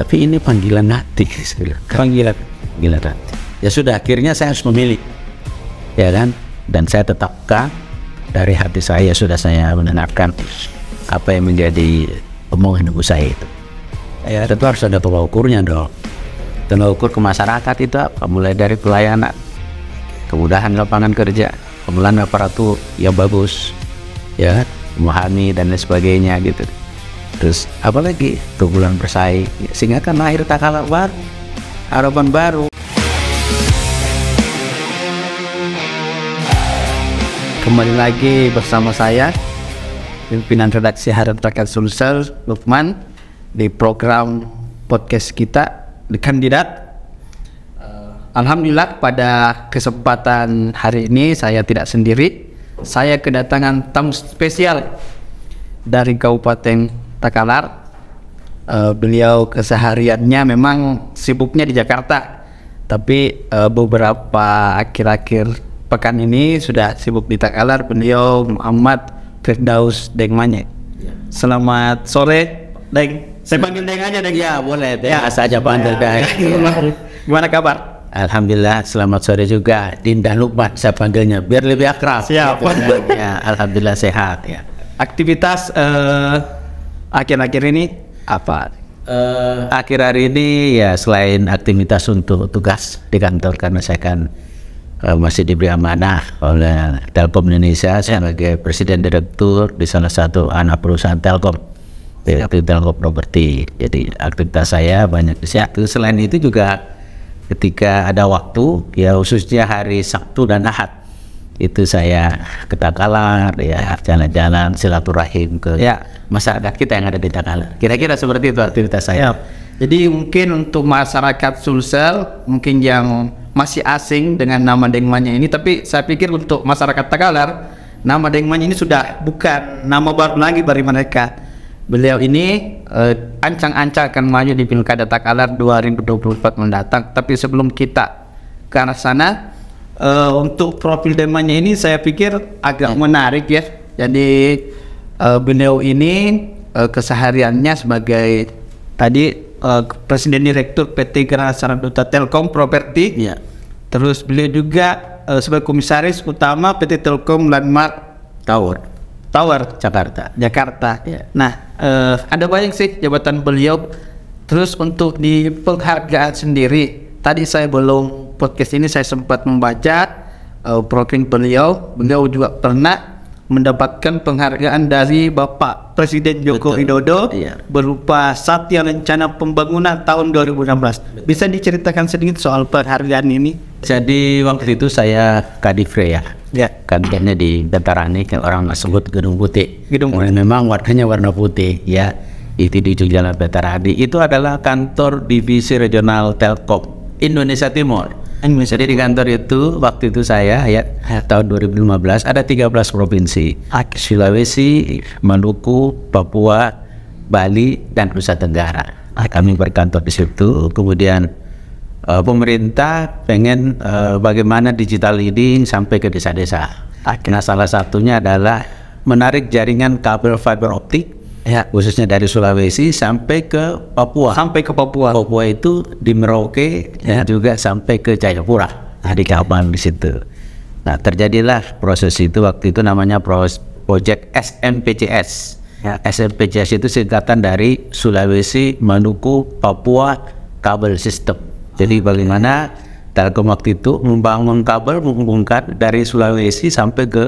tapi ini panggilan hati panggilan panggilan hati ya sudah akhirnya saya harus memilih ya kan dan saya tetapkan dari hati saya ya sudah saya menenangkan apa yang menjadi omongan ibu saya itu ya tentu harus ada tolak ukurnya dong tolak ukur ke masyarakat itu apa mulai dari pelayanan kemudahan lapangan kerja kemudahan aparatur yang bagus ya kan? memahami dan lain sebagainya gitu terus apalagi keunggulan bersaing sehingga kan lahir tak kalah baru harapan baru kembali lagi bersama saya pimpinan redaksi harian Rakyat Sulsel Lukman di program podcast kita The Kandidat eh, Alhamdulillah pada kesempatan hari ini saya tidak sendiri. Saya kedatangan tamu spesial dari Kabupaten Takalar. Uh, eh, beliau kesehariannya memang sibuknya di Jakarta, tapi uh, beberapa akhir-akhir pekan ini sudah sibuk di Takalar. Beliau Muhammad Firdaus Dengmanye. Ya. Selamat sore, Deng. Saya panggil Deng aja, Deng. Ya, boleh. Ya, ya, ya. Deng. Ya, aja panggil ya. Deng. Gimana kabar? Alhamdulillah selamat sore juga Dinda Lupa saya panggilnya biar lebih akrab. Siap. ya, Alhamdulillah sehat ya. Aktivitas uh, akhir-akhir ini apa? Uh, akhir hari ini ya selain aktivitas untuk tugas di kantor karena saya kan uh, masih diberi amanah oleh Telkom Indonesia saya sebagai presiden direktur di salah satu anak perusahaan Telkom yaitu Telkom Property. Jadi aktivitas saya banyak di situ. Selain itu juga ketika ada waktu ya khususnya hari Sabtu dan Ahad itu saya ke Takalar ya jalan-jalan silaturahim ke ya. masyarakat kita yang ada di Takalar. Kira-kira seperti itu aktivitas saya. Ya. Jadi mungkin untuk masyarakat Sulsel mungkin yang masih asing dengan nama Dengmanya ini tapi saya pikir untuk masyarakat Takalar nama Dengmanya ini sudah bukan nama baru lagi bagi mereka. Beliau ini eh, ancang-ancang akan maju di Pilkada Takalar 2024 mendatang. Tapi sebelum kita ke arah sana, uh, untuk profil temanya ini saya pikir agak ya. menarik ya. Jadi uh, beliau ini uh, kesehariannya sebagai tadi uh, presiden direktur PT Gerah Duta Telkom Properti. Ya. Terus beliau juga uh, sebagai komisaris utama PT Telkom Landmark Tower. Tower Jakarta. Jakarta. Ya. Nah, uh, ada banyak sih jabatan beliau. Terus untuk di penghargaan sendiri, tadi saya belum podcast ini saya sempat membaca uh, eh, profil beliau. Beliau juga pernah mendapatkan penghargaan dari Bapak Presiden Joko Widodo iya. berupa Satya Rencana Pembangunan tahun 2016. Betul. Bisa diceritakan sedikit soal penghargaan ini? Jadi waktu itu saya kadifre ya. Ya. Kantornya di Bentarani kan orang sebut Gedung Putih. Gedung Putih. Memang warnanya warna putih ya. Itu di Jalan Bentarani. Itu adalah kantor divisi regional Telkom Indonesia Timur jadi di kantor itu waktu itu saya ya tahun 2015 ada 13 provinsi. Sulawesi, Maluku, Papua, Bali dan Nusa Tenggara. Kami berkantor di situ. Kemudian uh, pemerintah pengen uh, bagaimana digital leading sampai ke desa-desa. Nah salah satunya adalah menarik jaringan kabel fiber optik ya. khususnya dari Sulawesi sampai ke Papua. Sampai ke Papua. Papua itu di Merauke ya. juga sampai ke Jayapura. Nah, di kapal di situ. Nah, terjadilah proses itu waktu itu namanya proses proyek SNPCS. Ya. SNPCS itu singkatan dari Sulawesi, Manuku Papua Kabel System. Jadi ah, bagaimana Telkom waktu itu membangun kabel menghubungkan dari Sulawesi sampai ke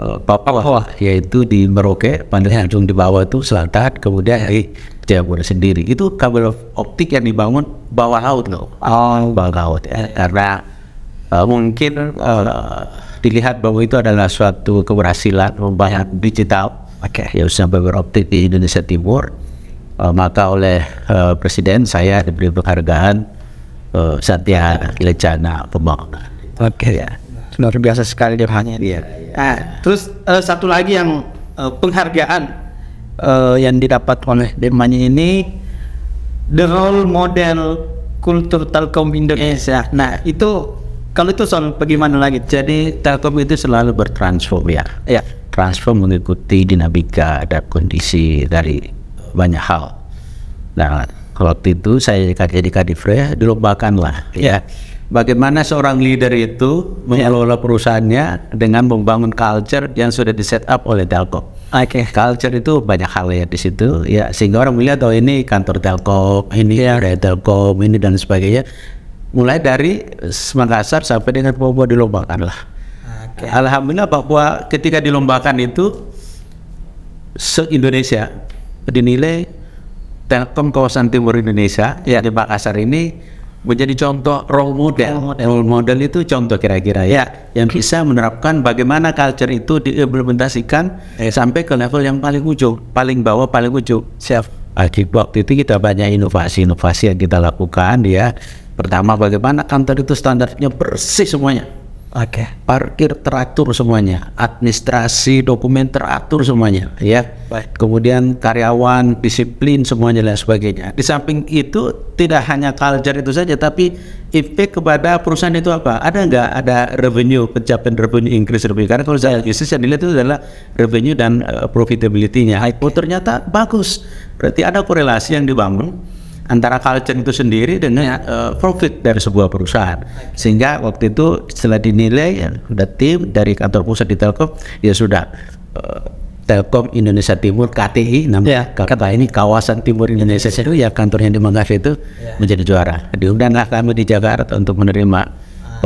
bawah, eh, bawah yaitu di Merauke, Pantai langsung di bawah itu selatan, kemudian di Jayapura sendiri. Itu kabel optik yang dibangun bawah laut loh. Oh, bawah laut. ya. karena uh, mungkin uh, dilihat bahwa itu adalah suatu keberhasilan membangun digital. Oke. Okay. Ya usaha fiber optik di Indonesia Timur. Uh, maka oleh uh, Presiden saya diberi penghargaan uh, Satya Lencana Pembangunan. Oke okay. ya luar biasa sekali dampaknya dia. Iya, iya. Nah, terus uh, satu lagi yang uh, penghargaan uh, yang didapat oleh Demanya ini the role model kultur Telkom Indonesia. Nah, itu kalau itu soal bagaimana lagi? Jadi Telkom itu selalu bertransform ya. Ya, transform mengikuti dinamika dan kondisi dari banyak hal. Nah, waktu itu saya jadi kadifre dilombakanlah lah ya. ya bagaimana seorang leader itu mengelola perusahaannya dengan membangun culture yang sudah di set up oleh Telkom. Oke. Okay. Culture itu banyak hal ya di situ ya sehingga orang melihat oh ini kantor Telkom, ini yeah. Iya. Telkom, ini dan sebagainya. Mulai dari Makassar sampai dengan Papua dilombakan lah. Okay. Alhamdulillah Papua ketika dilombakan itu se Indonesia dinilai Telkom kawasan timur Indonesia yeah. di Makassar ini menjadi contoh role model. Role model, role model itu contoh kira-kira ya yang bisa menerapkan bagaimana culture itu diimplementasikan eh, sampai ke level yang paling ujung, paling bawah, paling ujung. Siap. Akhir waktu itu kita banyak inovasi-inovasi yang kita lakukan ya. Pertama bagaimana kantor itu standarnya bersih semuanya Oke. Okay. Parkir teratur semuanya, administrasi dokumen teratur semuanya, ya. Baik. Kemudian karyawan, disiplin semuanya dan sebagainya. Di samping itu tidak hanya culture itu saja, tapi impact kepada perusahaan itu apa? Ada nggak ada revenue, pencapaian revenue increase revenue? Karena kalau saya bisnis yang dilihat itu adalah revenue dan uh, profitability-nya. Oh, ternyata bagus. Berarti ada korelasi yang dibangun antara culture itu sendiri dengan uh, eh, profit dari sebuah perusahaan sehingga waktu itu setelah dinilai ya, sudah tim dari kantor pusat di Telkom ya sudah uh, Telkom Indonesia Timur KTI namanya yeah. kata ini kawasan Timur Indonesia ya. itu ya kantornya di Manggarai itu yeah. menjadi juara diundanglah kami di Jakarta untuk menerima ah.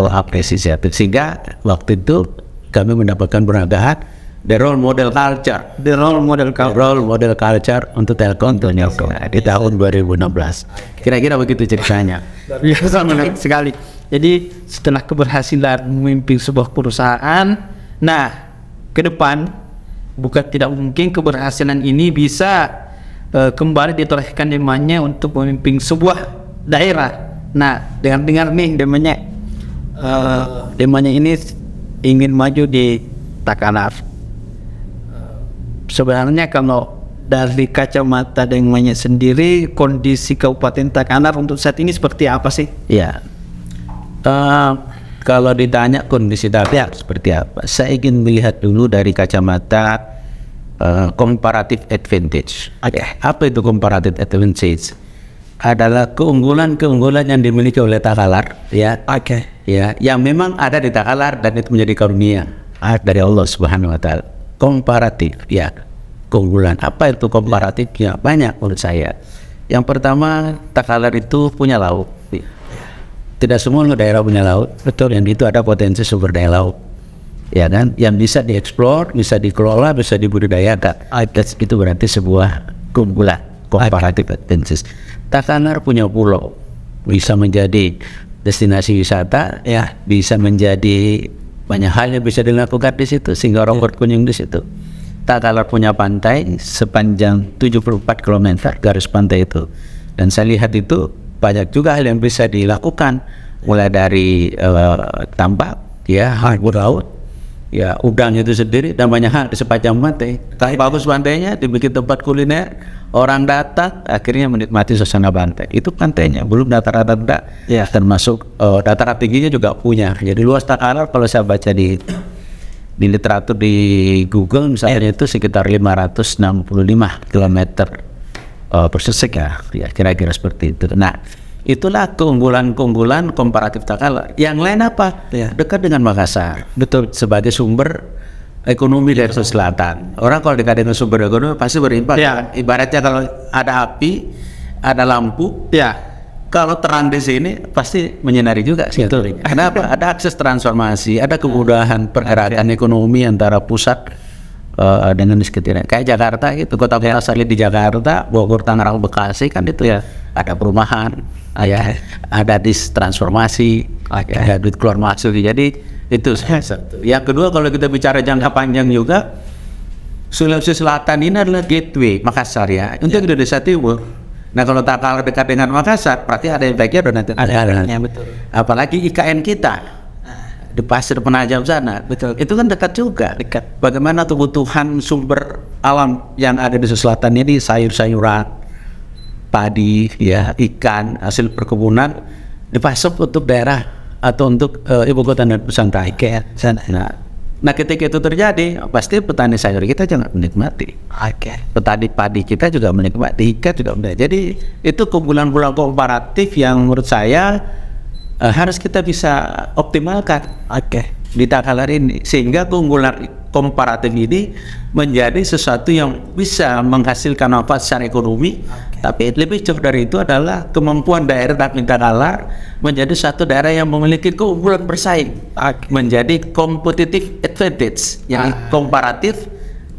Oh, apresiasi sehingga waktu itu kami mendapatkan penghargaan The role model culture. The role model culture. role model culture untuk Telkom untuk Telkom iya, iya, di iya. tahun 2016. Kira-kira begitu ceritanya. Biasa ya, menarik sekali. Jadi setelah keberhasilan memimpin sebuah perusahaan, nah ke depan bukan tidak mungkin keberhasilan ini bisa uh, kembali ditorehkan demandnya untuk memimpin sebuah daerah. Nah dengar-dengar nih demandnya, uh, ini ingin maju di Takanar sebenarnya kalau dari kacamata Dengmanya sendiri kondisi Kabupaten Takanar untuk saat ini seperti apa sih? Ya, uh, kalau ditanya kondisi Takanar seperti apa, saya ingin melihat dulu dari kacamata uh, eh, comparative advantage. Okay. Ya, apa itu comparative advantage? Adalah keunggulan-keunggulan yang dimiliki oleh Takalar, ya. Oke. Okay. Ya, yang memang ada di Takalar dan itu menjadi karunia dari Allah Subhanahu Wa Taala komparatif ya keunggulan apa itu komparatifnya banyak menurut saya yang pertama Takalar itu punya laut tidak semua daerah punya laut betul yang itu ada potensi sumber daya laut ya kan yang bisa dieksplor bisa dikelola bisa dibudidayakan that's, itu berarti sebuah keunggulan komparatif potensi. Takalar punya pulau bisa menjadi destinasi wisata ya bisa menjadi banyak hal yang bisa dilakukan di situ sehingga yeah. berkunjung di situ tak Tatalar punya pantai sepanjang 74 km garis pantai itu dan saya lihat itu banyak juga hal yang bisa dilakukan mulai dari uh, tambak ya harbor laut ya udang itu sendiri dan banyak hal di sepanjang pantai. Bagus pantainya dibikin tempat kuliner, orang datang akhirnya menikmati suasana pantai. Itu pantainya, belum dataran rendah ya. termasuk uh, dataran tingginya juga punya. Jadi luas takaran kalau saya baca di di literatur di Google misalnya ya. itu sekitar 565 km uh, persisik ya, ya kira-kira seperti itu. Nah, Itulah keunggulan-keunggulan komparatif takal. Yang lain apa? Ya. Dekat dengan Makassar. Betul. Sebagai sumber ekonomi dari Sulawesi Selatan. Orang kalau dekat dengan sumber ekonomi pasti berimpak. Ya. Kan? Ibaratnya kalau ada api, ada lampu. Ya. Kalau terang di sini pasti menyinari juga sebetulnya. Betul. Kenapa? ada akses transformasi, ada kemudahan pergerakan ya. ekonomi antara pusat uh, dengan sekitarnya. Kayak Jakarta itu kota-kota ya. di Jakarta, Bogor, Tangerang, Bekasi kan itu ya ada perumahan, ya ada distransformasi okay. ada duit keluar masuk jadi itu satu yang kedua kalau kita bicara jangka panjang juga Sulawesi Selatan ini adalah gateway Makassar ya untuk yeah. Indonesia Timur nah kalau tak kalah dekat dengan Makassar berarti ada yang baiknya dan ada, ada, ya, betul. apalagi IKN kita ah. di pasir penajam sana betul itu kan dekat juga dekat bagaimana kebutuhan sumber alam yang ada di selatan ini sayur-sayuran padi, ya ikan hasil perkebunan dipasok untuk daerah atau untuk uh, ibu kota Nusantara. pusat Sana. Nah, nah ketika itu terjadi pasti petani sayur kita jangan menikmati. Oke. Okay. Petani padi kita juga menikmati, ikan juga menikmati. Jadi itu keunggulan bulan komparatif yang menurut saya uh, harus kita bisa optimalkan. Oke. Okay. Di tanggal ini sehingga keunggulan komparatif ini menjadi sesuatu yang bisa menghasilkan manfaat secara ekonomi tapi lebih jauh dari itu adalah kemampuan daerah Nalar menjadi satu daerah yang memiliki keunggulan bersaing, okay. menjadi kompetitif advantage yang ah. komparatif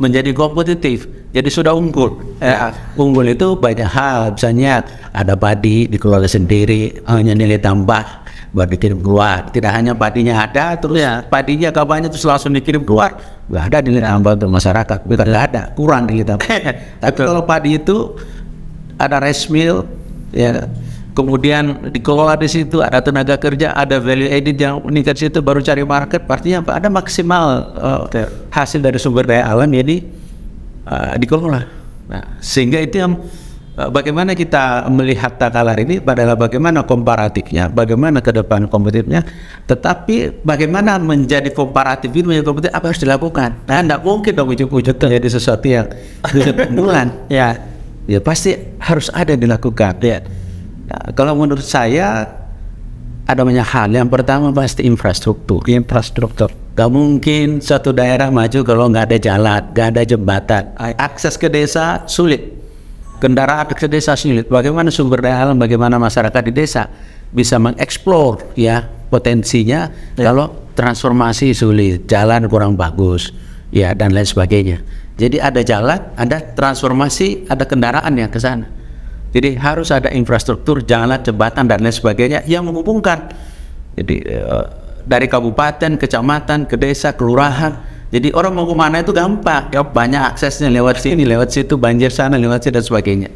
menjadi kompetitif. Jadi sudah unggul. ya. ya. unggul itu banyak hal, misalnya ada padi dikelola sendiri, hanya nilai tambah baru dikirim keluar. Tidak hanya padinya ada, terus ya. padinya kabarnya terus langsung dikirim keluar. Gak ada nilai tambah untuk masyarakat, tidak ada, kurang nilai tambah. Tapi kalau padi itu ada rice mill ya kemudian dikelola di situ ada tenaga kerja ada value added yang meningkat situ baru cari market artinya apa ada maksimal uh, hasil dari sumber daya alam jadi uh, dikelola nah sehingga itu yang eh, Bagaimana kita melihat takalar ini adalah bagaimana komparatifnya, bagaimana ke depan kompetitifnya, tetapi bagaimana menjadi komparatif itu menjadi kompetitif apa harus dilakukan? Nah, tidak mungkin dong ujuk-ujuk terjadi sesuatu yang bulan, ya ya pasti harus ada yang dilakukan ya nah, kalau menurut saya ada banyak hal yang pertama pasti infrastruktur infrastruktur gak mungkin satu daerah maju kalau nggak ada jalan nggak ada jembatan akses ke desa sulit kendaraan ke desa sulit bagaimana sumber daya alam bagaimana masyarakat di desa bisa mengeksplor ya potensinya ya. kalau transformasi sulit jalan kurang bagus ya dan lain sebagainya jadi ada jalan, ada transformasi, ada kendaraan yang ke sana. Jadi harus ada infrastruktur, jalan, jembatan dan lain sebagainya yang menghubungkan. Jadi eh, dari kabupaten, kecamatan, ke desa, kelurahan. Jadi orang mau kemana itu gampang, ya banyak aksesnya lewat sini, lewat situ, banjir sana, lewat sini dan sebagainya.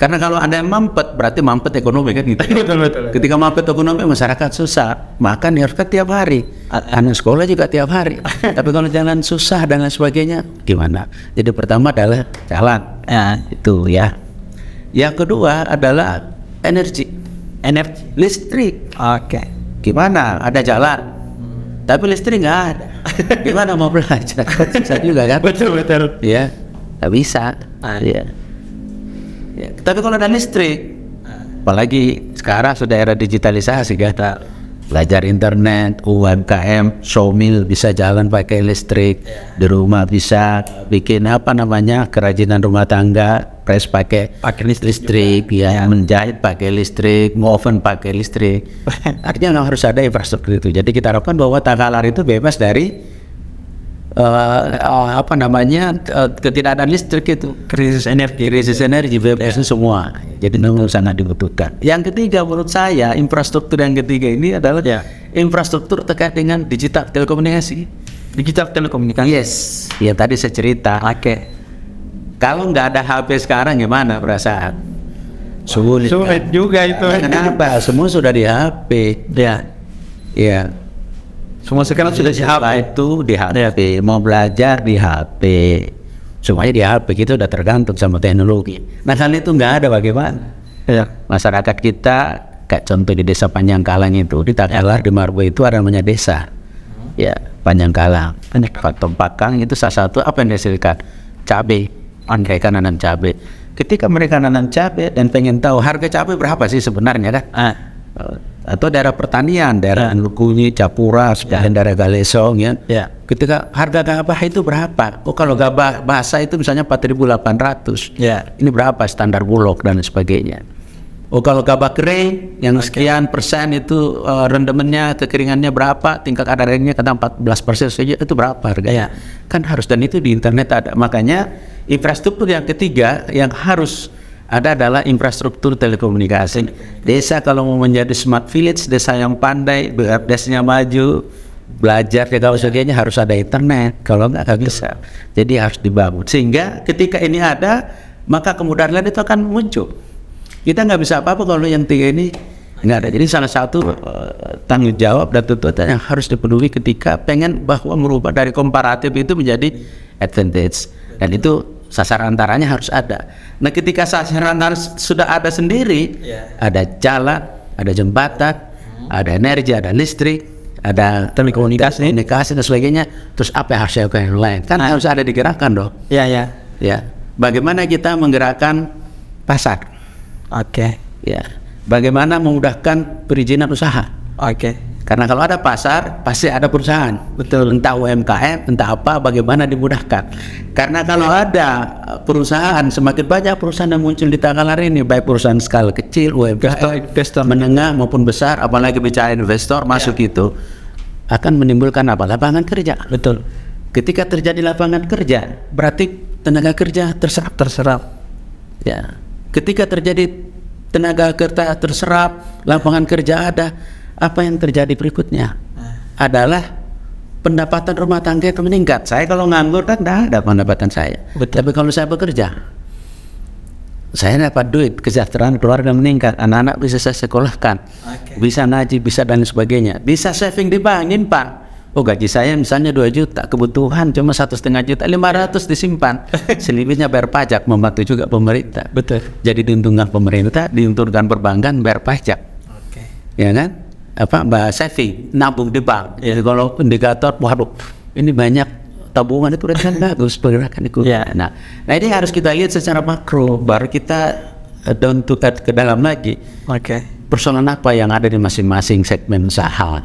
Karena kalau ada yang mampet, berarti mampet ekonomi kan gitu. betul, betul, betul. Ketika mampet ekonomi, masyarakat susah. Makan harus tiap hari. Anak sekolah juga tiap hari. Tapi kalau jalan susah dan lain sebagainya, gimana? Jadi pertama adalah jalan. Ya, itu ya. Yang kedua adalah energi. Energi. Listrik. Oke. Okay. Gimana? Ada jalan tapi listrik nggak ada gimana mau belajar susah juga kan betul betul ya nggak bisa ah. ya Ya. Tapi kalau ada listrik, apalagi sekarang sudah era digitalisasi kata iya. belajar internet, UMKM, showmill bisa jalan pakai listrik, iya. di rumah bisa bikin apa namanya kerajinan rumah tangga, press pakai pakai listrik, listrik ya, ya, menjahit pakai listrik, ngoven pakai listrik. Artinya harus ada infrastruktur itu. Jadi kita harapkan bahwa Takalar itu bebas dari uh, apa namanya uh, eh, ketidakadaan listrik itu krisis energi krisis energi ya. BPS semua jadi memang sangat dibutuhkan yang ketiga menurut saya infrastruktur yang ketiga ini adalah ya. infrastruktur terkait dengan digital telekomunikasi digital telekomunikasi yes ya tadi saya cerita oke okay. kalau nggak ada HP sekarang gimana perasaan sulit sulit kan? juga itu kenapa semua sudah di HP ya ya semua sekarang sudah di HP. itu di HP, iya. mau belajar di HP. Semuanya di HP kita sudah tergantung sama teknologi. Nah kali itu nggak ada bagaimana. Ya. Masyarakat kita, kayak contoh di desa Kalang itu, di Takalar, iya. di Marbo itu ada namanya desa. Ya, Tempat Tempakang itu salah satu apa yang dihasilkan? Cabai. Mereka nanam cabai. Ketika mereka nanam cabai dan pengen tahu harga cabai berapa sih sebenarnya, kan? Ah Eh, atau daerah pertanian, daerah ya. Lukunyi, Capura, sebagian ya. daerah Galesong ya. ya. Ketika harga gabah itu berapa? Oh kalau gabah bahasa itu misalnya 4.800. ya Ini berapa standar bulog dan sebagainya. Oh kalau gabah kering yang sekian persen itu uh, rendemennya kekeringannya berapa, tingkat adarannya kata 14 persen saja itu berapa harga ya Kan harus dan itu di internet ada. Makanya infrastruktur yang ketiga yang harus ada adalah infrastruktur telekomunikasi. Desa kalau mau menjadi smart village, desa yang pandai, desanya maju, belajar ya ya, sebagainya harus ada internet. Kalau nggak nggak bisa. Jadi harus dibangun. Sehingga ketika ini ada, maka kemudahan lain itu akan muncul. Kita nggak bisa apa-apa kalau yang tiga ini nggak ada. Jadi salah satu uh, tanggung jawab dan tuntutan yang harus dipenuhi ketika pengen bahwa merubah dari komparatif itu menjadi advantage. Dan itu sasaran antaranya harus ada. Nah, ketika sasaran antara sudah ada sendiri, yeah. ada jalan, ada jembatan, hmm. ada energi, ada listrik, ada telekomunikasi, komunikasi dan sebagainya. Terus apa yang harus saya lakukan yang lain? Kan ah. harus ada digerakkan dong. Iya, yeah, ya. Yeah. Ya. Bagaimana kita menggerakkan pasar? Oke. Okay. Ya. Bagaimana memudahkan perizinan usaha? Oke. Okay. Karena kalau ada pasar, pasti ada perusahaan. Betul. Entah UMKM, entah apa, bagaimana dimudahkan. Karena kalau ada perusahaan, semakin banyak perusahaan yang muncul di tanggal hari ini, baik perusahaan skala kecil, UMKM, investor menengah maupun besar, apalagi bicara investor masuk ya. itu, akan menimbulkan apa? Lapangan kerja. Betul. Ketika terjadi lapangan kerja, berarti tenaga kerja terserap. Terserap. Ya. Ketika terjadi tenaga kerja terserap, lapangan kerja ada apa yang terjadi berikutnya adalah pendapatan rumah tangga itu meningkat. Saya kalau nganggur kan tidak ada pendapatan saya. Betul. Tapi kalau saya bekerja, saya dapat duit, kesejahteraan keluarga meningkat, anak-anak bisa saya sekolahkan, okay. bisa ngaji, bisa dan sebagainya, bisa saving di bank, nyimpan. Oh gaji saya misalnya 2 juta, kebutuhan cuma satu setengah juta, 500 disimpan, selebihnya bayar pajak, membantu juga pemerintah. Betul. Jadi diuntungkan pemerintah, diuntungkan perbankan, bayar pajak. Oke. Okay. Ya kan? apa mbak saving nabung di bank ya, kalau indikator waduh ini banyak tabungan itu kan bagus pergerakan itu yeah. nah nah ini harus kita lihat secara makro baru kita eh, down to earth ke dalam lagi oke okay. persoalan apa yang ada di masing-masing segmen saham nah.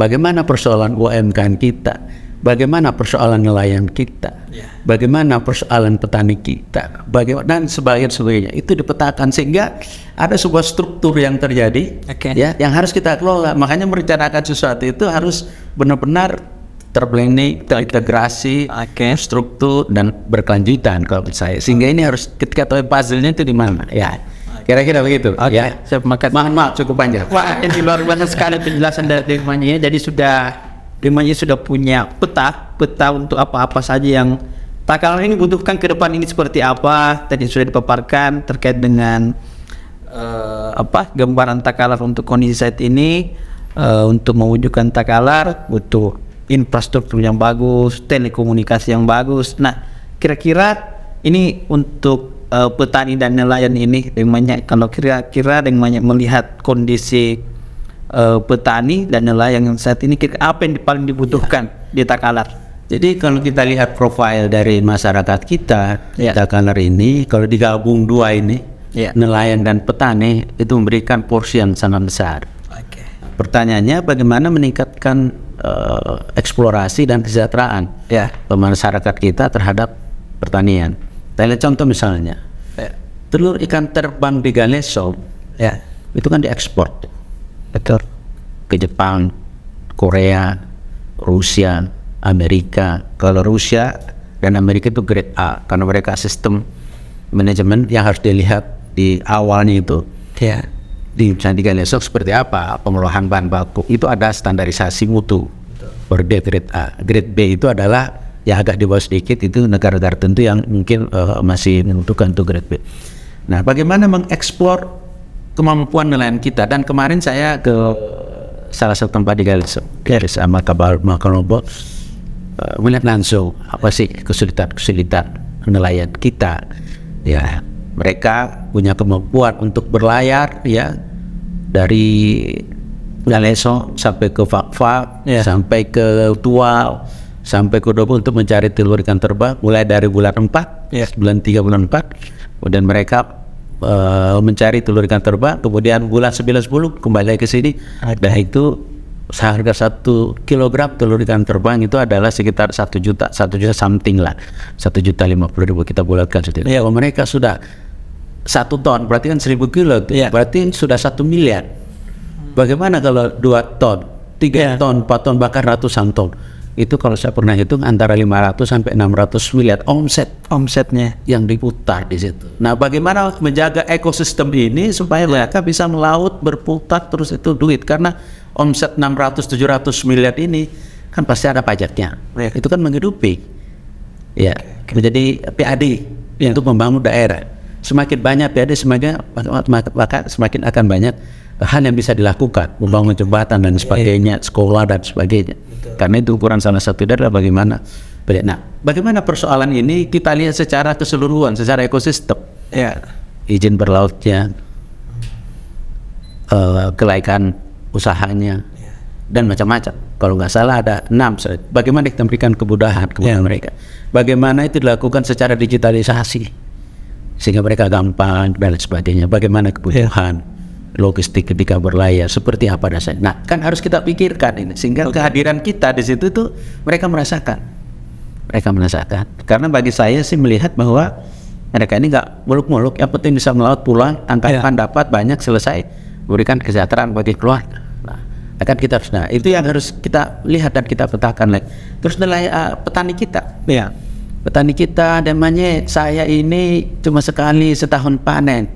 bagaimana persoalan UMKM kita bagaimana persoalan nelayan kita, yeah. bagaimana persoalan petani kita, bagaimana dan sebagainya, sebagainya itu dipetakan sehingga ada sebuah struktur yang terjadi, okay. ya, yang harus kita kelola. Makanya merencanakan sesuatu itu harus benar-benar terblending, terintegrasi, okay. struktur dan berkelanjutan kalau menurut saya. Sehingga ini harus ketika tahu puzzle-nya itu di mana, ya. Kira-kira begitu. Okay. Ya. Siap, maka... Mohon maaf cukup panjang. Wah, ini luar biasa sekali penjelasan dari Mas ya. Jadi sudah Primanya sudah punya peta, peta untuk apa-apa saja yang takaran ini butuhkan ke depan ini seperti apa tadi sudah dipaparkan terkait dengan uh, apa gambaran takalar untuk kondisi saat ini uh, untuk mewujudkan takalar butuh infrastruktur yang bagus, telekomunikasi yang bagus. Nah, kira-kira ini untuk uh, petani dan nelayan ini dengan banyak kalau kira-kira dengan banyak melihat kondisi uh, petani dan nelayan yang saat ini kita, apa yang paling dibutuhkan ya. di Takalar? Jadi kalau kita lihat profil dari masyarakat kita, ya. Takalar ini kalau digabung dua ini, ya. nelayan dan petani itu memberikan porsi yang sangat besar. Okay. Pertanyaannya bagaimana meningkatkan uh, eksplorasi dan kesejahteraan ya. masyarakat kita terhadap pertanian. Tanya contoh misalnya, ya. telur ikan terbang di Ganesol ya itu kan diekspor betul ke Jepang Korea Rusia Amerika kalau Rusia dan Amerika itu grade A karena mereka sistem manajemen yang harus dilihat di awalnya itu ya di cantikan esok seperti apa pengolahan bahan baku itu ada standarisasi mutu per grade A grade B itu adalah ya agak di bawah sedikit itu negara-negara tentu yang mungkin uh, masih membutuhkan untuk grade B nah bagaimana mengeksplor kemampuan nelayan kita dan kemarin saya ke salah satu tempat di Galis Galis sama kabar Makonobo eh, melihat langsung apa sih kesulitan-kesulitan nelayan kita ya mereka punya kemampuan untuk berlayar ya dari Galeso sampai ke Fakfak ya. sampai ke Tual sampai ke Dobo untuk mencari telur ikan terbang mulai dari bulan 4 ya. bulan 3 bulan 4 kemudian mereka uh, mencari telur ikan terbang, kemudian bulan 910 bulu kembali ke sini. Nah itu seharga satu kilogram telur ikan terbang itu adalah sekitar satu juta, satu juta something lah, satu juta lima puluh ribu kita bulatkan sedikit. Ya, mereka sudah satu ton, berarti kan seribu kilo, ya. berarti sudah satu miliar. Bagaimana kalau dua ton, tiga ya. ton, empat ton, bahkan ratusan ton? itu kalau saya pernah hitung antara 500 sampai 600 miliar omset omsetnya yang diputar di situ. Nah, bagaimana menjaga ekosistem ini supaya mereka bisa melaut berputar terus itu duit karena omset 600 700 miliar ini kan pasti ada pajaknya. Ya. Itu kan menghidupi. Ya, menjadi PAD ya. untuk membangun daerah. Semakin banyak PAD semakin semakin akan banyak hal yang bisa dilakukan, membangun jembatan dan iya. sebagainya, sekolah dan sebagainya. Karena itu ukuran salah satu adalah bagaimana. Nah, bagaimana persoalan ini kita lihat secara keseluruhan, secara ekosistem. Ya. Izin berlautnya, eh, kelaikan usahanya, iya. dan macam-macam. Kalau nggak salah ada enam. Bagaimana kita memberikan kemudahan kepada ya. mereka? Bagaimana itu dilakukan secara digitalisasi sehingga mereka gampang dan sebagainya. Bagaimana kebutuhan? Ya logistik ketika berlayar seperti apa dasarnya. Nah, kan harus kita pikirkan ini sehingga okay. kehadiran kita di situ itu mereka merasakan. Mereka merasakan. Karena bagi saya sih melihat bahwa mereka ini nggak muluk-muluk, yang penting bisa melaut pulang, tangkapan yeah. dapat banyak selesai, berikan kesejahteraan bagi keluarga. Nah, akan nah kita nah itu iya. yang harus kita lihat dan kita petakan lagi. Terus nilai uh, petani kita. Yeah. Petani kita namanya saya ini cuma sekali setahun panen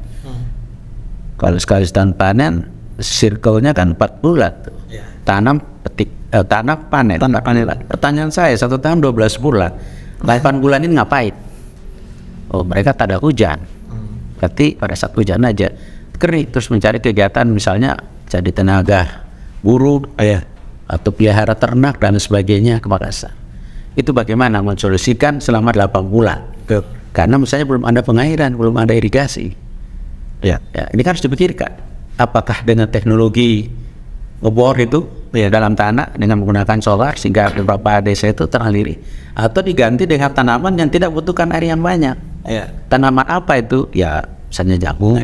kalau sekali setahun panen, circle-nya kan 4 bulan. Tuh. Ya. Tanam petik eh, tanam panen, tanam panen. Pertanyaan saya satu tahun 12 bulan. 8 bulan ini ngapain? Oh, mereka tak ada hujan. Hmm. Berarti pada saat hujan aja kering terus mencari kegiatan misalnya jadi tenaga buruh ah, oh, ya. atau pelihara ternak dan sebagainya ke Makassar. Itu bagaimana mensolusikan selama 8 bulan. Karena misalnya belum ada pengairan, belum ada irigasi. Ya. ya ini kan harus dipikirkan. Apakah dengan teknologi ngebor itu ya dalam tanah dengan menggunakan solar sehingga beberapa desa itu teraliri atau diganti dengan tanaman yang tidak butuhkan air yang banyak. Ya. Tanaman apa itu? Ya misalnya jagung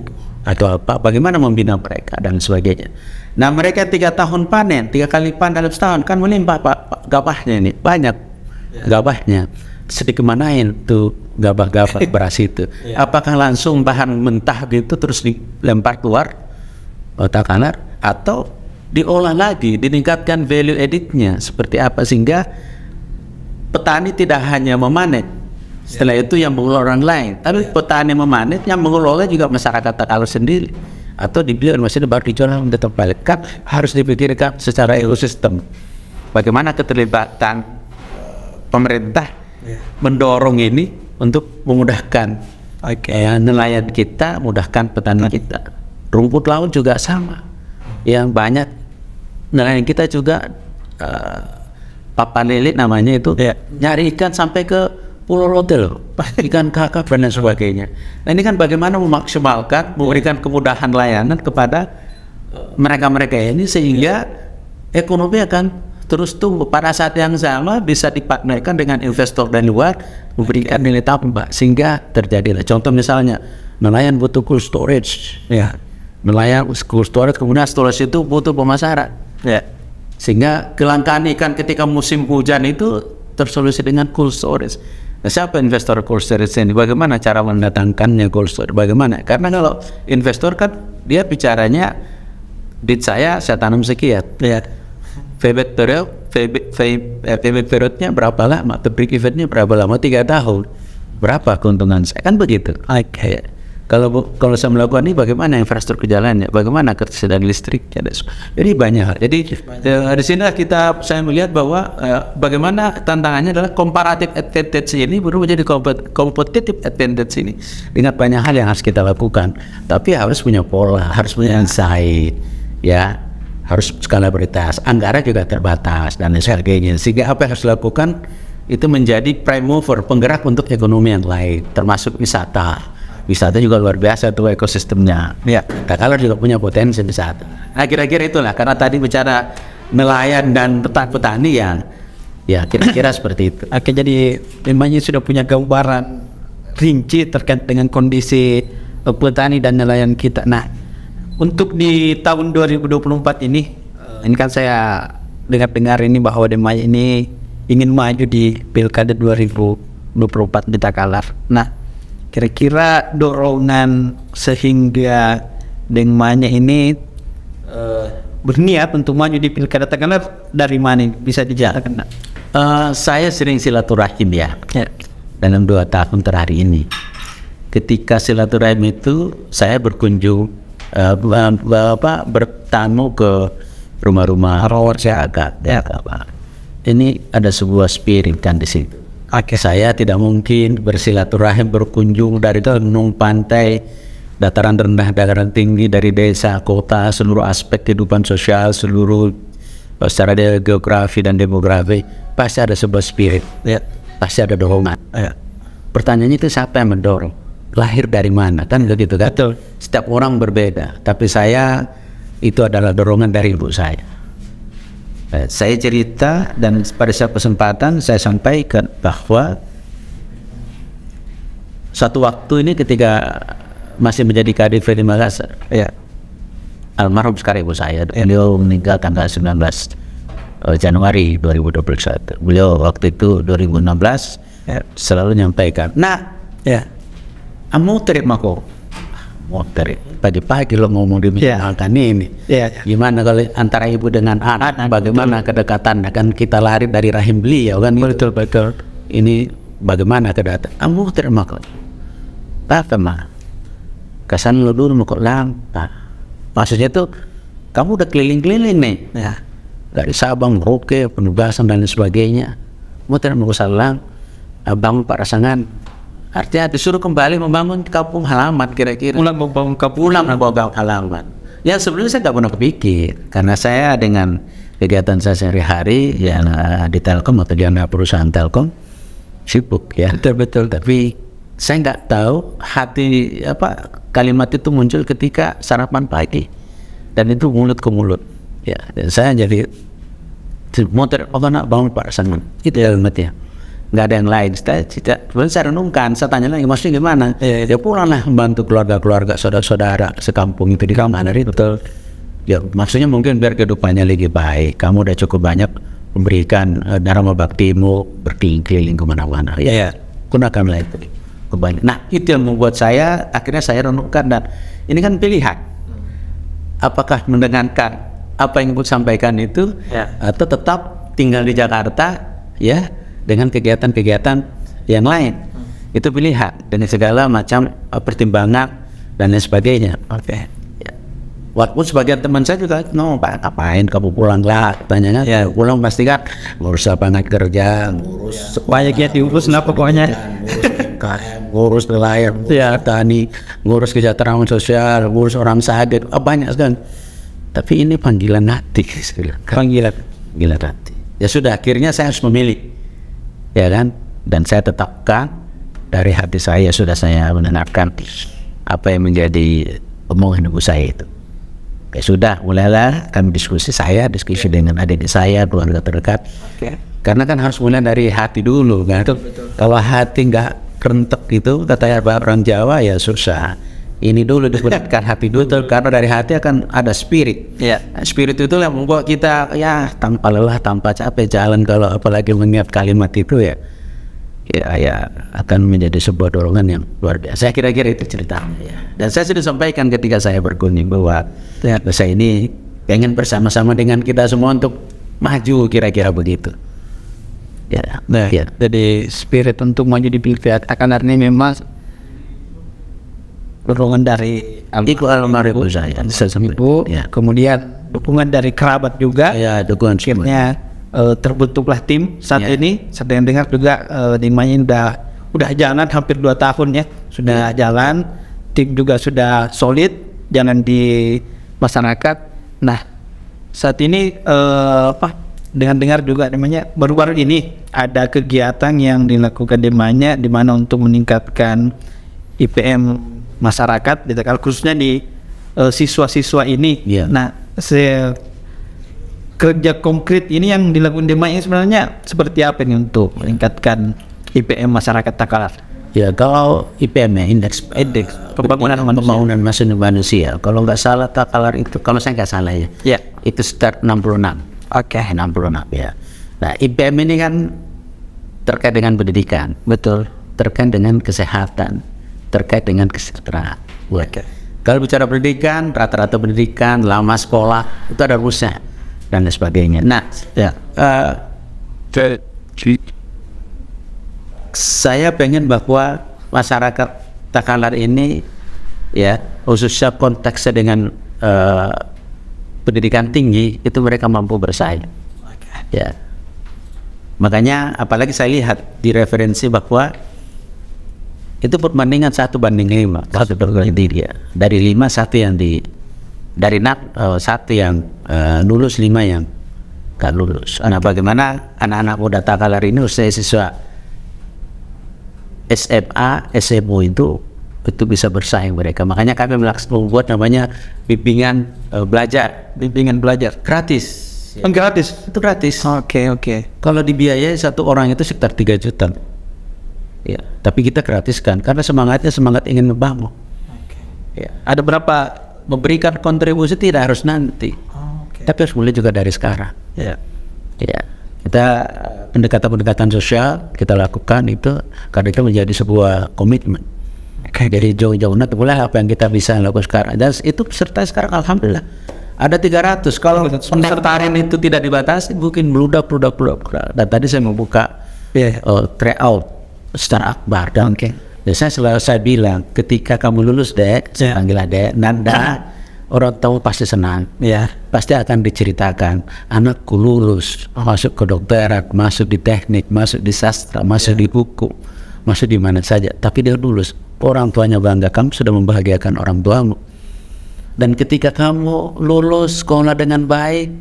atau apa? Bagaimana membina mereka dan sebagainya. Nah mereka tiga tahun panen, tiga kali panen dalam setahun kan melimpah pak gabahnya ini banyak ya. gabahnya sedikit manain tuh gabah-gabah beras itu. Yeah. Apakah langsung bahan mentah gitu terus dilempar keluar otak kanar atau diolah lagi, ditingkatkan value editnya seperti apa sehingga petani tidak hanya memanen. Setelah yeah. itu yang mengelola orang lain, tapi yeah. petani memanen yang mengelola juga masyarakat kalau sendiri atau dibeli masih baru dijual untuk balik kan harus dipikirkan secara ekosistem. Bagaimana keterlibatan eh, pemerintah yeah. mendorong ini untuk memudahkan okay. ya, nelayan kita, mudahkan petani okay. kita. Rumput laut juga sama, yang banyak nelayan kita juga uh, papan lilit namanya itu yeah. nyari ikan sampai ke Pulau Rote loh, ikan kakap dan sebagainya. Nah ini kan bagaimana memaksimalkan, memberikan kemudahan layanan kepada eh, mereka-mereka ini sehingga ekonomi akan terus tumbuh pada saat yang sama bisa dipartnerkan dengan investor dan luar memberikan nilai tambah sehingga terjadilah contoh misalnya nelayan butuh cool storage ya nelayan cool storage kemudian storage itu butuh pemasaran ya sehingga kelangkaan ikan ketika musim hujan itu tersolusi dengan cool storage nah, siapa investor cool storage ini bagaimana cara mendatangkannya cool storage bagaimana karena kalau investor kan dia bicaranya dit saya saya tanam sekian ya payback period payback, periodnya berapa lama atau break eventnya berapa lama tiga tahun berapa keuntungan saya kan begitu okay. kalau kalau saya melakukan ini bagaimana infrastruktur jalannya bagaimana ketersediaan listrik? jadi banyak hal jadi banyak. Ya, di sini kita saya melihat bahwa eh, bagaimana tantangannya adalah comparative advantage ini baru menjadi kompetitif advantage ini dengan banyak hal yang harus kita lakukan tapi harus punya pola harus punya ya. insight ya harus skala prioritas anggaran juga terbatas dan sebagainya. Sehingga apa yang harus dilakukan itu menjadi prime mover, penggerak untuk ekonomi yang lain, termasuk wisata. Wisata juga luar biasa tuh ekosistemnya. Ya. Takalar juga punya potensi wisata. Nah, kira-kira itulah karena tadi bicara nelayan dan petani-petani ya ya kira-kira seperti itu. Oke, jadi memangnya sudah punya gambaran rinci terkait dengan kondisi eh, petani dan nelayan kita. Nah, untuk di tahun 2024 ini, eh. ini kan saya dengar-dengar ini bahwa Demai ini ingin maju di Pilkada 2024 di Takalar. Nah, kira-kira dorongan sehingga Demanya ini uh, berniat untuk maju di Pilkada Takalar dari mana bisa dijelaskan, Uh, ya. eh, saya sering silaturahim ya. ya. Dalam dua tahun terakhir ini, ketika silaturahim itu saya berkunjung Eh, Bapak bertamu ke rumah-rumah masyarakat ya, ya, Pak. Ini ada sebuah spirit kan di sini. Oke. Okay. Saya tidak mungkin bersilaturahim berkunjung dari gunung pantai dataran rendah dataran tinggi dari desa kota seluruh aspek kehidupan sosial seluruh eh, secara geografi dan demografi pasti ada sebuah spirit ya. pasti ada dorongan ya. pertanyaannya itu siapa yang mendorong lahir dari mana kan begitu kan Betul. setiap orang berbeda tapi saya itu adalah dorongan dari ibu saya saya cerita dan pada saat kesempatan saya sampaikan bahwa satu waktu ini ketika masih menjadi kadif di Makassar ya. almarhum sekarang ibu saya ya. beliau meninggal tanggal 19 eh, Januari 2021 beliau waktu itu 2016 ya. selalu menyampaikan nah ya Ah, kok? mako terima. tadi pagi lo ngomong di yeah. ini yeah, yeah. gimana kalau antara ibu dengan anak, anak bagaimana betul. kedekatan nah, kan kita lari dari rahim beliau kan gitu. betul gitu. betul ini bagaimana kedekatan amu ah, terima kok apa mah kesan lo dulu mau kok maksudnya tuh kamu udah keliling-keliling nih ya. dari Sabang, Merauke, Penugasan dan sebagainya mau terima salang abang Pak Rasangan Artinya disuruh kembali membangun kampung halaman kira-kira. Ulang membangun kampung, membangun halaman. Ya sebelumnya saya nggak pernah kepikir karena saya dengan kegiatan saya sehari-hari ya eh, di Telkom atau di anak perusahaan Telkom sibuk ya. Betul betul. Tapi saya nggak tahu hati apa kalimat itu muncul ketika sarapan pagi dan itu mulut ke mulut ya. Dan saya jadi motor apa nak bangun Pak Sangun itu kalimatnya. Ya nggak ada yang lain. Saya tidak, saya renungkan, saya tanya lagi, maksudnya gimana? Ya, ya pulanglah membantu keluarga-keluarga, saudara-saudara sekampung itu di kampung nah, dari itu Ya, maksudnya mungkin biar kehidupannya lebih baik. Kamu udah cukup banyak memberikan uh, eh, baktimu berkeliling-keliling kemana-mana. Ya, ya, gunakanlah itu Kebanyakan. Nah, itu yang membuat saya akhirnya saya renungkan dan ini kan pilihan. Apakah mendengarkan apa yang ku sampaikan itu ya. atau tetap tinggal di Jakarta ya dengan kegiatan-kegiatan yang lain. Hmm. Itu pilihan dan segala macam uh, pertimbangan dan lain sebagainya. Oke. Okay. Ya. Walaupun sebagian teman saya juga, no, pak, ngapain kamu pulang lah? Tanyanya, kan. ya pulang pasti kan ngurus apa naik kerja, ngurus banyak ya diurus nah pokoknya. Ngurus nelayan, ngurus ya. tani, ngurus kesejahteraan sosial, ngurus orang sakit, oh, banyak kan Tapi ini panggilan hati, panggilan, panggilan hati. Ya sudah, akhirnya saya harus memilih ya kan dan saya tetapkan dari hati saya sudah saya menenapkan apa yang menjadi omongan ibu saya itu ya sudah mulailah kami diskusi saya diskusi okay. Ya. dengan adik saya keluarga terdekat okay. karena kan harus mulai dari hati dulu kan betul, betul. kalau hati nggak kerentek gitu kata orang Jawa ya susah ini dulu dibenarkan hati dulu karena dari hati akan ada spirit. Ya. Spirit itu yang membuat kita ya tanpa lelah, tanpa capek jalan kalau apalagi mengingat kalimat itu ya. Ya, ya akan menjadi sebuah dorongan yang luar biasa. Saya kira-kira itu cerita. ya. Dan saya sudah sampaikan ketika saya berkunjung bahwa ya. saya ini pengen bersama-sama dengan kita semua untuk maju kira-kira begitu. Ya, nah, ya. Jadi spirit untuk maju di pilkada akan artinya memang dukungan dari ibu Almarhum saya, ibu, ya. kemudian dukungan dari kerabat juga, ya dukungan akhirnya uh, terbentuklah tim saat ya. ini. Saya dengar juga uh, eh, dimanya sudah sudah jalan hampir dua tahun ya, sudah ya. jalan, tim juga sudah solid, jangan di masyarakat. Nah saat ini uh, apa dengan dengar juga namanya baru-baru ini ada kegiatan yang dilakukan di mana di mana untuk meningkatkan IPM masyarakat khususnya di eh, siswa-siswa ini. Yeah. Nah, se- kerja konkret ini yang dilakukan di ini sebenarnya seperti apa ini untuk iya. meningkatkan IPM masyarakat Takalar? Ya, kalau IPM ya, indeks, indeks pembangunan, iya, manusia. pembangunan manusia. Kalau nggak salah Takalar itu, kalau saya nggak salah ya, ya. Yeah. itu start 66. Oke. Okay. Eh, 66 ya. Nah, IPM ini kan terkait dengan pendidikan. Betul. Terkait dengan kesehatan terkait dengan kesejahteraan. Okay. Ya. Kalau bicara pendidikan, rata-rata pendidikan, lama sekolah, itu ada rusa dan lain sebagainya. Nah, ya. Uh, saya pengen bahwa masyarakat Takalar ini ya khususnya konteksnya dengan uh, pendidikan tinggi itu mereka mampu bersaing. Ya. Makanya apalagi saya lihat di referensi bahwa itu perbandingan satu banding lima satu banding ya dari lima satu yang di dari nak uh, satu yang uh, lulus lima yang gak lulus. Nah bagaimana anak-anak muda takalar ini usai siswa SMA, SMU itu itu bisa bersaing mereka. Makanya kami membuat namanya bimbingan uh, belajar, bimbingan belajar gratis. Ya. Gratis? Itu gratis. Oke okay, oke. Okay. Kalau dibiayai satu orang itu sekitar tiga juta ya tapi kita gratiskan karena semangatnya semangat ingin membangun okay. ya ada berapa memberikan kontribusi tidak harus nanti oh, okay. tapi harus mulai juga dari sekarang ya ya kita eh, pendekatan-pendekatan sosial kita lakukan itu karena itu menjadi sebuah komitmen okay. jadi jauh-jauh nanti mulai apa yang kita bisa lakukan sekarang dan itu peserta sekarang alhamdulillah ada 300 kalau pesertaan itu tidak dibatasi mungkin meludah, meludak meludak dan tadi saya membuka yeah. Iya, iya. uh, tryout secara Akbar dan okay. Ya, dan saya selalu saya bilang ketika kamu lulus dek yeah. Ya. panggil adek nanda orang tahu pasti senang ya yeah. pasti akan diceritakan anakku lulus oh. masuk ke dokteran masuk di teknik masuk di sastra masuk yeah. di buku, masuk di mana saja tapi dia lulus orang tuanya bangga kamu sudah membahagiakan orang tuamu dan ketika kamu lulus sekolah dengan baik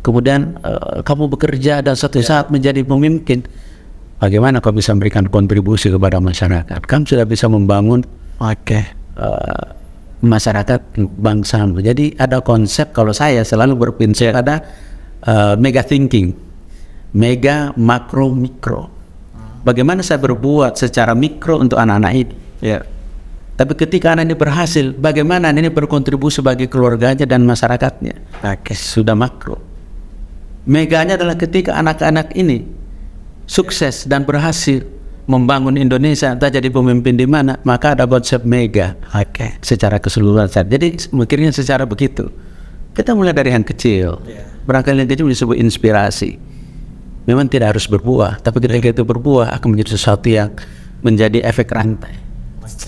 kemudian uh, kamu bekerja dan suatu yeah. saat menjadi pemimpin bagaimana kau bisa memberikan kontribusi kepada masyarakat Kamu sudah bisa membangun oke uh, masyarakat bangsa jadi ada konsep kalau saya selalu berprinsip yeah. ada uh, mega thinking mega makro mikro bagaimana saya berbuat secara mikro untuk anak-anak ini yeah. tapi ketika anak ini berhasil bagaimana anak ini berkontribusi bagi keluarganya dan masyarakatnya Oke sudah makro meganya adalah ketika anak-anak ini sukses dan berhasil membangun Indonesia entah jadi pemimpin di mana maka ada konsep mega oke okay. secara keseluruhan jadi mikirnya secara begitu kita mulai dari yang kecil yeah. Iya. barangkali yang kecil disebut inspirasi memang tidak harus berbuah tapi ketika itu berbuah akan menjadi sesuatu yang menjadi efek rantai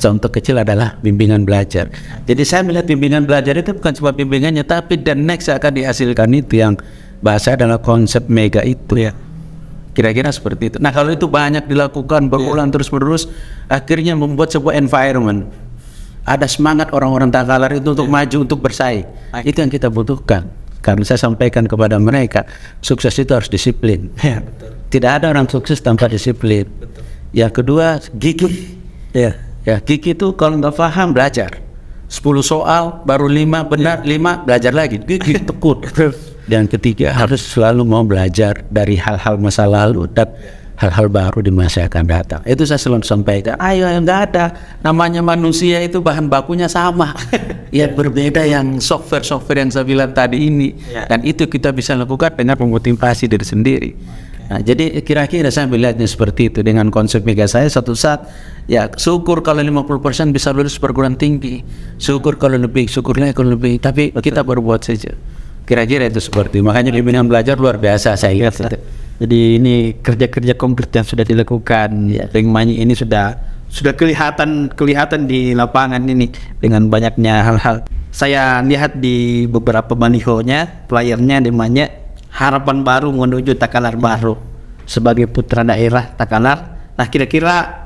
contoh kecil adalah bimbingan belajar jadi saya melihat bimbingan belajar itu bukan cuma bimbingannya tapi the next akan dihasilkan itu yang bahasa adalah konsep mega itu ya yeah Kira-kira seperti itu. Nah, kalau itu banyak dilakukan berulang yeah. terus-menerus, akhirnya membuat sebuah environment. Ada semangat orang-orang Takalar itu untuk yeah. maju, untuk bersaing. Okay. Itu yang kita butuhkan. Karena saya sampaikan kepada mereka, sukses itu harus disiplin. Yeah. Betul. Tidak ada orang sukses tanpa disiplin. Betul. Yang kedua, gigi. Iya. Ya. Yeah. Ya, gigi itu kalau nggak paham belajar. 10 soal baru lima benar, yeah. belajar lagi. Gigi tekun. Dan ketiga harus selalu mau belajar dari hal-hal masa lalu dan hal-hal baru di masa yang akan datang. Itu saya selalu sampaikan. Ayo yang nggak ada namanya manusia itu bahan bakunya sama. ya berbeda yang software-software yang saya bilang tadi ini. Ya. Dan itu kita bisa lakukan dengan memotivasi diri sendiri. Nah, jadi kira-kira saya melihatnya seperti itu dengan konsep mega saya satu saat ya syukur kalau 50% bisa lulus perguruan tinggi. Syukur kalau lebih, Syukurnya kalau lebih, tapi Betul. kita berbuat saja kira-kira itu seperti makanya bimbingan belajar luar biasa saya ingat jadi ini kerja-kerja konkret yang sudah dilakukan ya. Ring ini sudah sudah kelihatan kelihatan di lapangan ini dengan banyaknya hal-hal saya lihat di beberapa manihonya, playernya di mana harapan baru menuju Takalar baru sebagai putra daerah Takalar nah kira-kira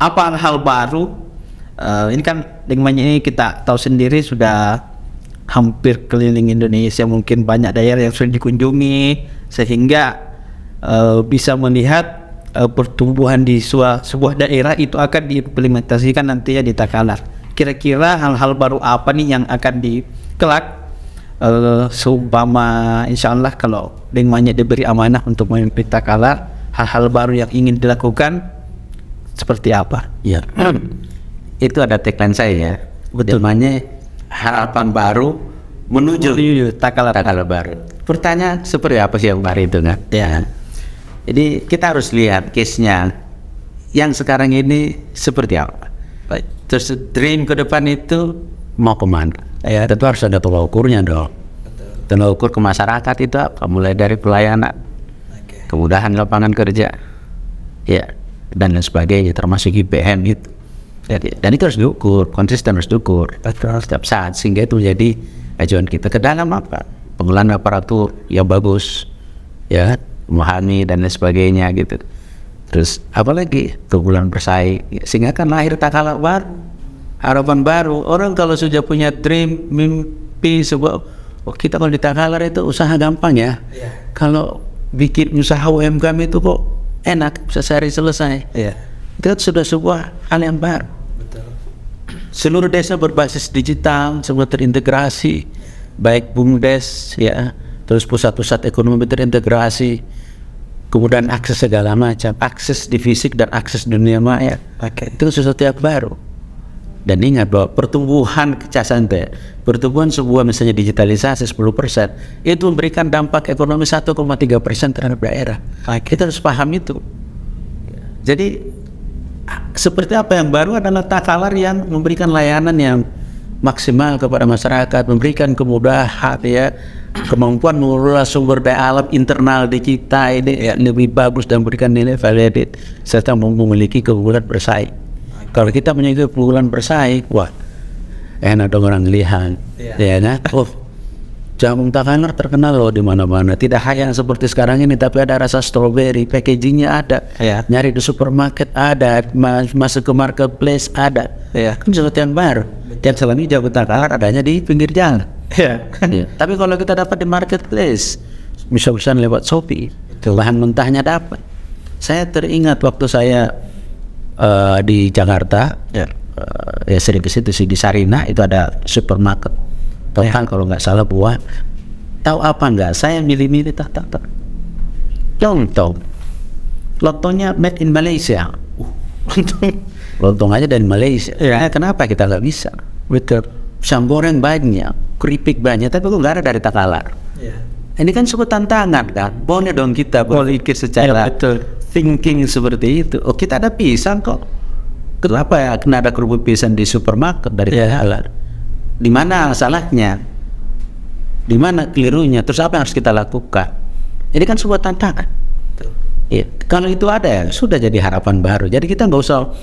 apa hal baru uh, ini kan Ring mani ini kita tahu sendiri sudah hampir keliling Indonesia mungkin banyak daerah yang sudah dikunjungi sehingga uh, bisa melihat uh, pertumbuhan di sebuah, sebuah daerah itu akan diimplementasikan nantinya di Takalar. Kira-kira hal-hal baru apa nih yang akan dikelak uh, seumpama insya Allah kalau lingkungannya diberi amanah untuk memimpin takalar hal-hal baru yang ingin dilakukan seperti apa ya itu ada tagline saya ya betul Demanya, harapan baru menuju, menuju takal baru. Pertanyaan seperti apa sih yang baru itu kan? Ya. Jadi kita harus lihat case-nya yang sekarang ini seperti apa. Terus dream ke depan itu mau kemana? Ya tentu harus ada tolak ukurnya dong. Tolak ukur ke masyarakat itu apa? Mulai dari pelayanan, kemudahan lapangan kerja, ya dan lain sebagainya termasuk IPM itu dan itu harus diukur konsisten harus diukur Betul. setiap saat sehingga itu menjadi ajuan kita ke dalam apa pengelolaan aparatur yang bagus ya memahami dan lain sebagainya gitu terus apalagi keunggulan bersaing sehingga kan lahir tak kalah baru harapan baru orang kalau sudah punya dream mimpi sebuah oh kita kalau di Takalar itu usaha gampang ya yeah. kalau bikin usaha UMKM itu kok enak bisa sehari selesai yeah. itu kan sudah sebuah hal yang baru seluruh desa berbasis digital semua terintegrasi baik bumdes ya terus pusat-pusat ekonomi terintegrasi kemudian akses segala macam akses di fisik dan akses dunia maya pakai itu sesuatu yang baru dan ingat bahwa pertumbuhan kecasan teh pertumbuhan sebuah misalnya digitalisasi 10% itu memberikan dampak ekonomi 1,3% terhadap daerah kita harus paham itu jadi seperti apa yang baru adalah takalar yang memberikan layanan yang maksimal kepada masyarakat, memberikan kemudahan ya, kemampuan mengelola sumber daya alam internal di kita ini ya, lebih bagus dan memberikan nilai validitas serta memiliki keunggulan bersaing. Kalau kita punya keunggulan bersaing, wah enak dong orang lihat, iya. ya, ya nah, oh Jagung Takanar terkenal loh di mana-mana. Tidak hanya seperti sekarang ini, tapi ada rasa strawberry, packagingnya ada. Ya. Nyari di supermarket ada, mas masuk ke marketplace ada. Ya. Kan sesuatu yang baru. Tiap selain ini Jagung Takanar adanya di pinggir jalan. Ya. ya. Tapi kalau kita dapat di marketplace, bisa bisa lewat Shopee, Itu. bahan mentahnya dapat. Saya teringat waktu saya uh, di Jakarta, ya. Uh, ya sering ke situ sih di Sarina itu ada supermarket Total kalau nggak salah buat tahu apa nggak saya milih-milih tak tak tak contoh lotonya made in Malaysia uh, lontong aja dari Malaysia ya. Nah, kenapa kita nggak bisa betul samboran banyak keripik banyak tapi kok nggak ada dari Takalar ya. ini kan sebuah tantangan kan boleh dong kita iya, berpikir secara ya, betul. thinking seperti itu oh kita ada pisang kok kenapa ya kena ada kerupuk pisang di supermarket dari ya. Takalar di mana salahnya di mana kelirunya terus apa yang harus kita lakukan ini kan sebuah tantangan ya. kalau itu ada ya sudah jadi harapan baru jadi kita nggak usah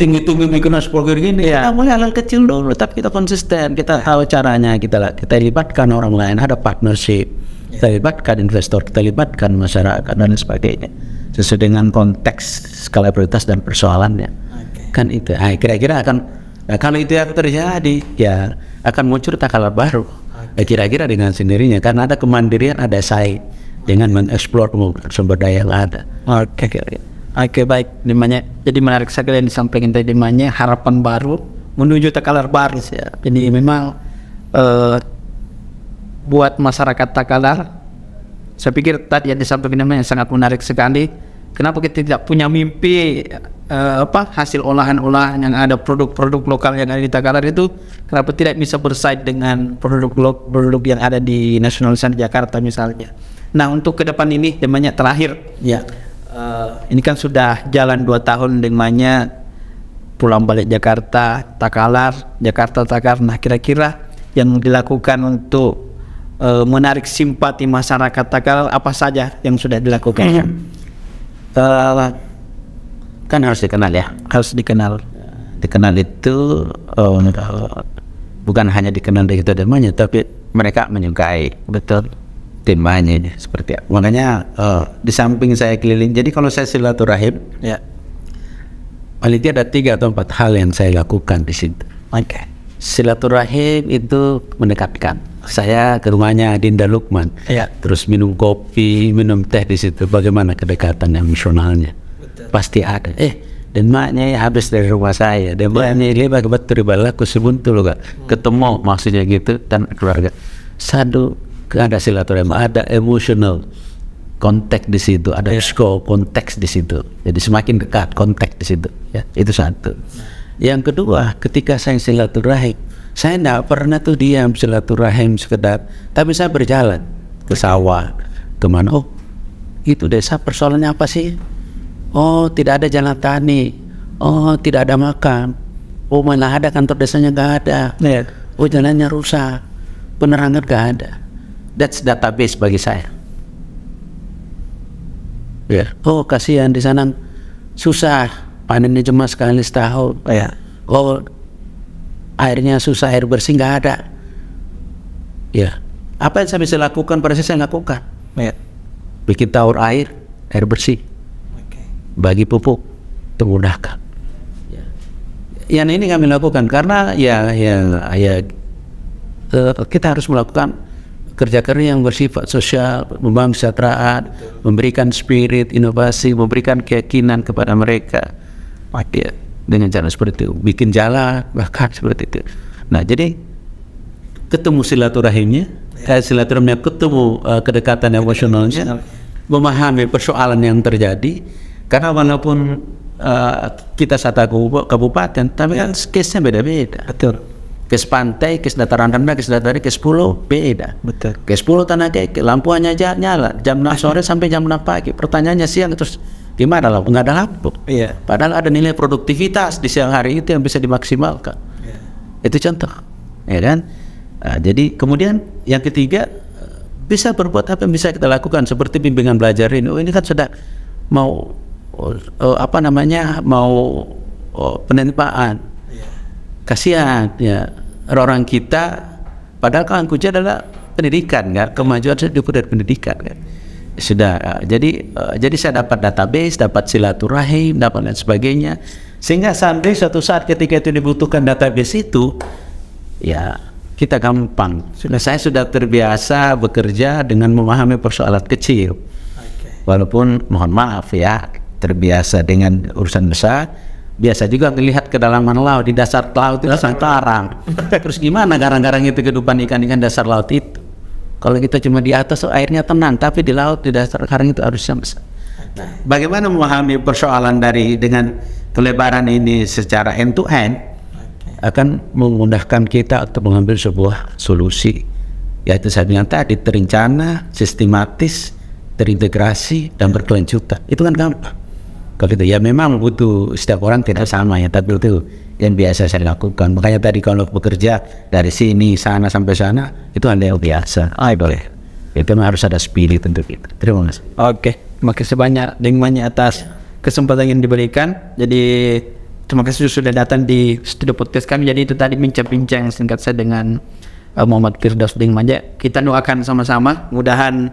tinggi tinggi bikin program gini ya. kita mulai hal kecil dulu tapi kita konsisten kita tahu caranya kita kita libatkan orang lain ada partnership iya. kita libatkan investor kita libatkan masyarakat dan sebagainya sesuai dengan konteks skala prioritas dan persoalannya okay. kan itu nah, kira-kira akan Nah, kalau itu yang terjadi, ya akan muncul takalar baru. Eh, kira-kira dengan sendirinya, karena ada kemandirian, ada saya dengan mengeksplor sumber daya yang ada. Oke, okay. oke, okay, baik. Dimanya, jadi menarik sekali yang disampaikan tadi, dimanya harapan baru menuju takalar baru. Ya. Jadi memang uh, buat masyarakat takalar, saya pikir tadi yang disampaikan yang sangat menarik sekali kenapa kita tidak punya mimpi uh, apa hasil olahan-olahan yang ada produk-produk lokal yang ada di Takalar itu kenapa tidak bisa bersaing dengan produk-produk yang ada di National Center Jakarta misalnya. Nah untuk ke depan ini temanya terakhir ya uh, ini kan sudah jalan dua tahun dengannya pulang balik Jakarta Takalar Jakarta Takalar. Nah kira-kira yang dilakukan untuk uh, menarik simpati masyarakat Takalar apa saja yang sudah dilakukan? Hmm uh, kan harus dikenal ya harus dikenal ya, dikenal itu oh, bukan hanya dikenal dari itu temanya tapi mereka menyukai betul temanya seperti apa. makanya uh, di samping saya keliling jadi kalau saya silaturahim ya paling ada tiga atau empat hal yang saya lakukan di situ oke okay silaturahim itu mendekatkan. Saya ke rumahnya Dinda Lukman, ya. terus minum kopi, minum teh di situ. Bagaimana kedekatan emosionalnya? Betul. Pasti ada. Eh, dan maknya ya habis dari rumah saya. Dan iya. maknya dia bagi betul balik ke loh kak. Hmm. Ketemu maksudnya gitu dan keluarga. Sadu ada silaturahim, ada emosional konteks di situ, ada yeah. konteks di situ. Jadi semakin dekat konteks di situ. Ya, itu satu. Nah yang kedua ketika saya silaturahim saya tidak pernah tuh diam silaturahim sekedar tapi saya berjalan ke sawah kemana? oh itu desa persoalannya apa sih oh tidak ada jalan tani oh tidak ada makam. oh mana ada kantor desanya nggak ada yeah. oh jalannya rusak penerangan nggak ada that's database bagi saya yeah. oh kasihan di sana susah panennya cuma sekali setahun ya. kok oh, airnya susah air bersih nggak ada ya apa yang saya bisa lakukan pada saya, saya lakukan ya. bikin taur air air bersih okay. bagi pupuk tergunakan ya. yang ini kami lakukan karena ya ya ya eh, kita harus melakukan kerja kerja yang bersifat sosial, membangun kesejahteraan, memberikan spirit, inovasi, memberikan keyakinan kepada mereka ya dengan cara seperti itu bikin jalan bahkan seperti itu nah jadi ketemu silaturahimnya ya. eh, silaturahimnya ketemu uh, kedekatan emosionalnya memahami persoalan yang terjadi karena walaupun uh, kita satu kabupaten tapi kan ya. case-nya beda-beda betul kes pantai, kes dataran rendah, kes dataran kes pulau beda. Betul. Kes pulau tanah kayak lampu hanya nyala jam 6 sore sampai jam 6 pagi. Pertanyaannya siang terus gimana lah nggak ada lampu yeah. padahal ada nilai produktivitas di siang hari itu yang bisa dimaksimalkan yeah. itu contoh ya kan nah, jadi kemudian yang ketiga bisa berbuat apa yang bisa kita lakukan seperti bimbingan belajar ini oh, ini kan sudah mau oh, oh apa namanya mau oh, penempaan yeah. kasihan ya orang kita padahal kan kunci adalah pendidikan kan kemajuan itu dari pendidikan kan sudah ya. jadi eh, jadi saya dapat database dapat silaturahim dapat dan sebagainya sehingga sampai suatu saat ketika itu dibutuhkan database itu ya kita gampang sudah saya sudah terbiasa bekerja dengan memahami persoalan kecil walaupun mohon maaf ya terbiasa dengan urusan besar biasa juga melihat kedalaman laut di dasar laut itu sangat terus gimana garang-garang itu kehidupan ikan-ikan dasar laut itu kalau kita cuma di atas oh, airnya tenang, tapi di laut di dasar karang itu harusnya besar. Nah, bagaimana memahami persoalan dari dengan kelebaran ini secara end to end akan memudahkan kita untuk mengambil sebuah solusi yaitu saya bilang tadi terencana, sistematis, terintegrasi dan berkelanjutan. Itu kan gampang. Kalau itu ya memang butuh setiap orang tidak sama ya, tapi itu yang biasa saya lakukan. Makanya tadi kalau bekerja dari sini sana sampai sana itu hal yang biasa. Ah boleh. Itu memang harus ada spirit untuk itu. Terima kasih. Oke, terima kasih banyak dengannya atas ya. kesempatan yang diberikan. Jadi terima kasih sudah datang di studio podcast kami. Jadi itu tadi bincang-bincang singkat saya dengan eh, Muhammad Firdaus Dengmanja. Ya, kita doakan sama-sama, mudahan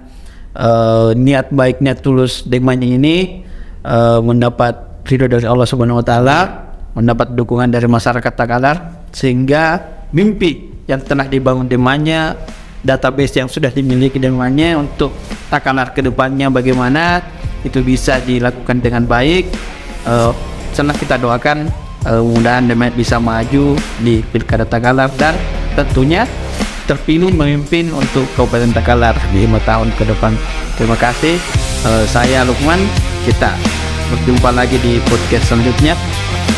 uh, niat baik niat tulus Dengmanja ini uh, mendapat ridho dari Allah Subhanahu wa taala mendapat dukungan dari masyarakat Takalar sehingga mimpi yang telah dibangun demanya database yang sudah dimiliki demanya untuk Takalar kedepannya bagaimana itu bisa dilakukan dengan baik uh, senang kita doakan uh, mudah-mudahan Demet bisa maju di Pilkada Takalar dan tentunya terpilih memimpin untuk Kabupaten Takalar di lima tahun ke depan. Terima kasih. Uh, saya Lukman. Kita berjumpa lagi di podcast selanjutnya.